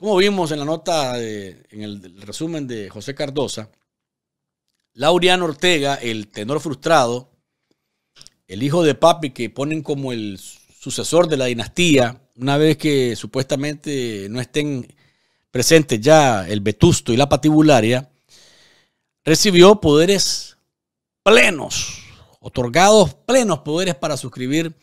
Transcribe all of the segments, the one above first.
Como vimos en la nota, en el resumen de José Cardosa, Lauriano Ortega, el tenor frustrado, el hijo de papi que ponen como el sucesor de la dinastía, una vez que supuestamente no estén presentes ya el vetusto y la patibularia, recibió poderes plenos, otorgados plenos poderes para suscribir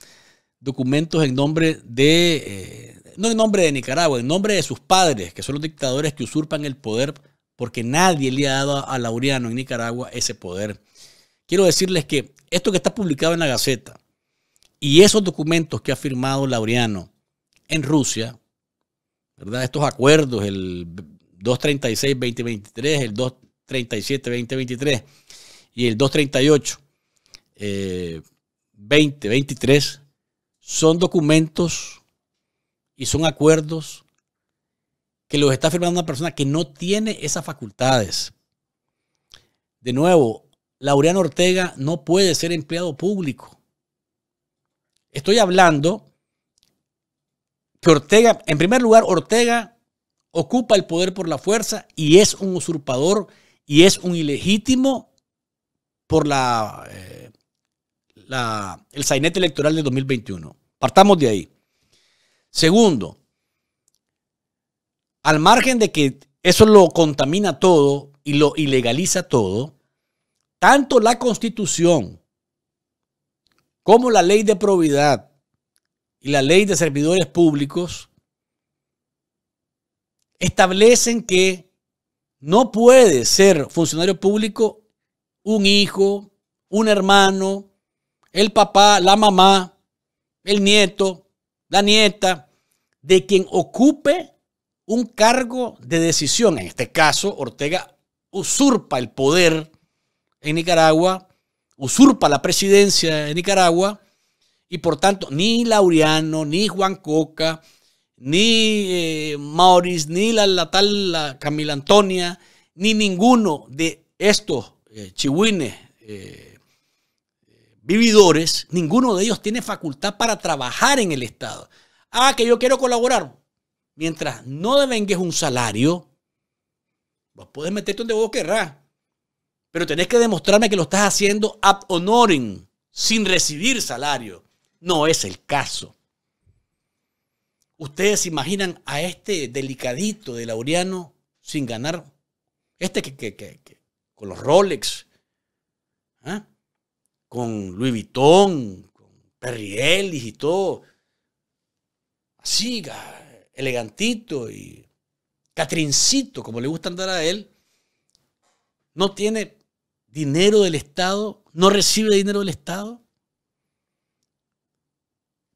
documentos en nombre de eh, no en nombre de Nicaragua, en nombre de sus padres, que son los dictadores que usurpan el poder porque nadie le ha dado a Laureano en Nicaragua ese poder. Quiero decirles que esto que está publicado en la Gaceta y esos documentos que ha firmado Laureano en Rusia, ¿verdad? Estos acuerdos, el 236-2023, el 237-2023 y el 238-2023, eh, son documentos y son acuerdos que los está firmando una persona que no tiene esas facultades. De nuevo, Laureano Ortega no puede ser empleado público. Estoy hablando que Ortega, en primer lugar, Ortega ocupa el poder por la fuerza y es un usurpador y es un ilegítimo por la, eh, el sainete electoral de 2021. Partamos de ahí. Segundo, al margen de que eso lo contamina todo y lo ilegaliza todo, tanto la constitución como la ley de probidad y la ley de servidores públicos establecen que no puede ser funcionario público un hijo, un hermano, el papá, la mamá, el nieto, la nieta, de quien ocupe un cargo de decisión. En este caso, Ortega usurpa el poder en Nicaragua, usurpa la presidencia de Nicaragua, y por tanto, ni Laureano, ni Juan Coca, ni eh, Maurice, ni la, tal Camila Antonia, ni ninguno de estos eh, chihuines eh, vividores, ninguno de ellos tiene facultad para trabajar en el Estado. Ah, que yo quiero colaborar. Mientras no devengues un salario, vos puedes meterte donde vos querrás. Pero tenés que demostrarme que lo estás haciendo ad honoring, sin recibir salario. No es el caso. Ustedes se imaginan a este delicadito de Laureano sin ganar. Este que, que, con los Rolex. ¿Ah? con Louis Vuitton, con Perry Ellis y todo. Así, elegantito y catrincito, como le gusta andar a él. No tiene dinero del Estado, no recibe dinero del Estado.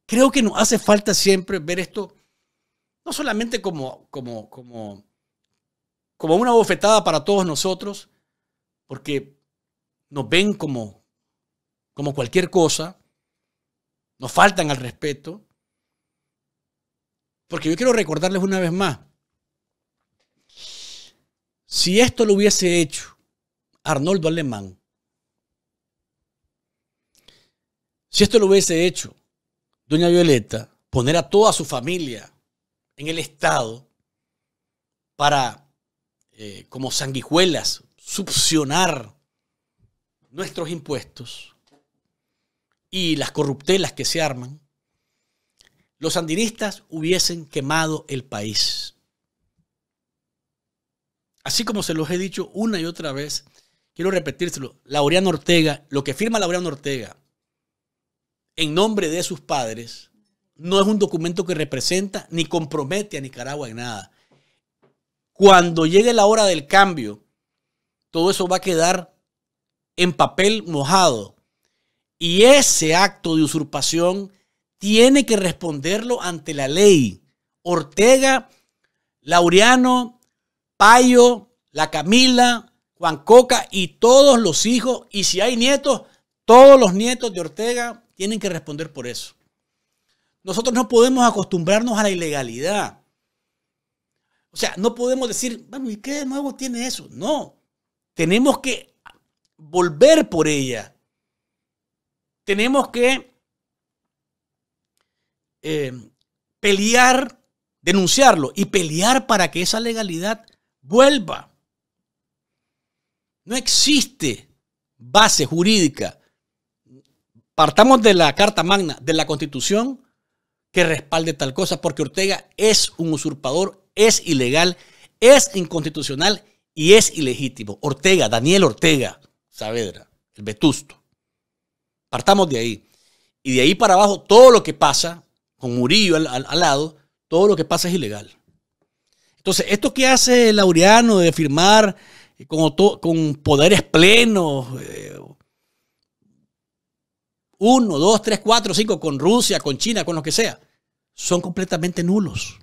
Creo que nos hace falta siempre ver esto, no solamente como, como, como, como una bofetada para todos nosotros, porque nos ven como, como cualquier cosa, nos faltan al respeto, porque yo quiero recordarles una vez más, si esto lo hubiese hecho Arnoldo Alemán, si esto lo hubiese hecho Doña Violeta, poner a toda su familia en el Estado para, eh, como sanguijuelas, succionar nuestros impuestos, y las corruptelas que se arman, los sandinistas hubiesen quemado el país. Así como se los he dicho una y otra vez, quiero repetírselo, Laureano Ortega, lo que firma Laureano Ortega en nombre de sus padres, no es un documento que representa ni compromete a Nicaragua en nada. Cuando llegue la hora del cambio, todo eso va a quedar en papel mojado, y ese acto de usurpación tiene que responderlo ante la ley. Ortega, Laureano, Payo, La Camila, Juan Coca y todos los hijos, y si hay nietos, todos los nietos de Ortega tienen que responder por eso. Nosotros no podemos acostumbrarnos a la ilegalidad. O sea, no podemos decir, bueno, ¿y qué de nuevo tiene eso? No, tenemos que volver por ella tenemos que eh, pelear, denunciarlo y pelear para que esa legalidad vuelva. No existe base jurídica. Partamos de la Carta Magna, de la Constitución, que respalde tal cosa, porque Ortega es un usurpador, es ilegal, es inconstitucional y es ilegítimo. Ortega, Daniel Ortega Saavedra, el vetusto. Partamos de ahí. Y de ahí para abajo, todo lo que pasa, con Murillo al, lado, todo lo que pasa es ilegal. Entonces, esto que hace Laureano de firmar eh, con, poderes plenos, eh, uno, dos, tres, cuatro, cinco, con Rusia, con China, con lo que sea, son completamente nulos.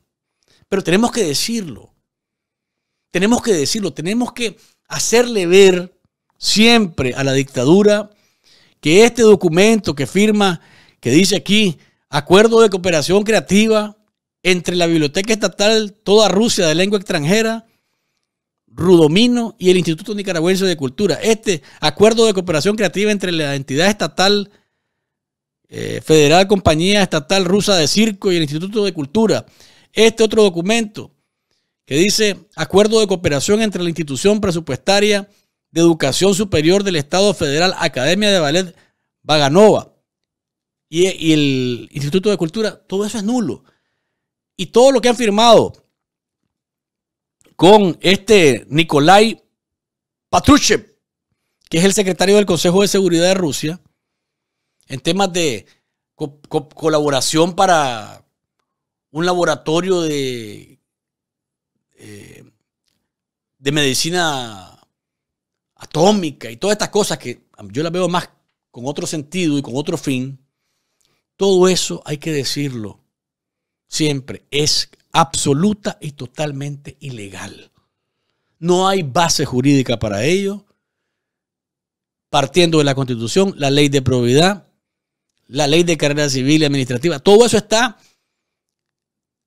Pero tenemos que decirlo. Tenemos que decirlo, tenemos que hacerle ver siempre a la dictadura que este documento que firma, que dice aquí, acuerdo de cooperación creativa entre la Biblioteca Estatal Toda Rusia de Lengua Extranjera, Rudomino y el Instituto Nicaragüense de Cultura. Este acuerdo de cooperación creativa entre la entidad estatal eh, federal Compañía Estatal Rusa de Circo y el Instituto de Cultura. Este otro documento que dice acuerdo de cooperación entre la institución presupuestaria de Educación Superior del Estado Federal, Academia de Ballet Vaganova y, el Instituto de Cultura, todo eso es nulo. Y todo lo que han firmado con este Nikolai Patrushev, que es el secretario del Consejo de Seguridad de Rusia, en temas de colaboración para un laboratorio de, eh, de medicina atómica y todas estas cosas que yo las veo más con otro sentido y con otro fin, todo eso hay que decirlo siempre, es absoluta y totalmente ilegal. No hay base jurídica para ello, partiendo de la Constitución, la ley de probidad, la ley de carrera civil y administrativa, todo eso está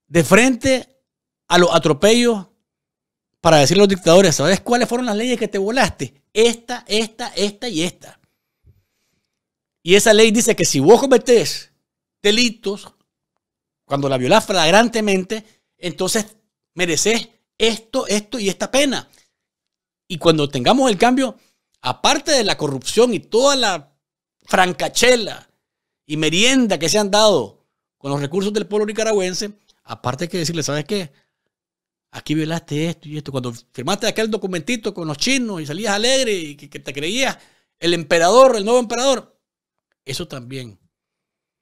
de frente a los atropellos para decirle a los dictadores, ¿sabes cuáles fueron las leyes que te volaste? Esta, esta, esta y esta. Y esa ley dice que si vos cometés delitos, cuando la violás flagrantemente, entonces mereces esto, esto y esta pena. Y cuando tengamos el cambio, aparte de la corrupción y toda la francachela y merienda que se han dado con los recursos del pueblo nicaragüense, aparte hay que decirle, ¿sabes qué? aquí violaste esto y esto. Cuando firmaste aquel documentito con los chinos y salías alegre y que, que te creías el emperador, el nuevo emperador, eso también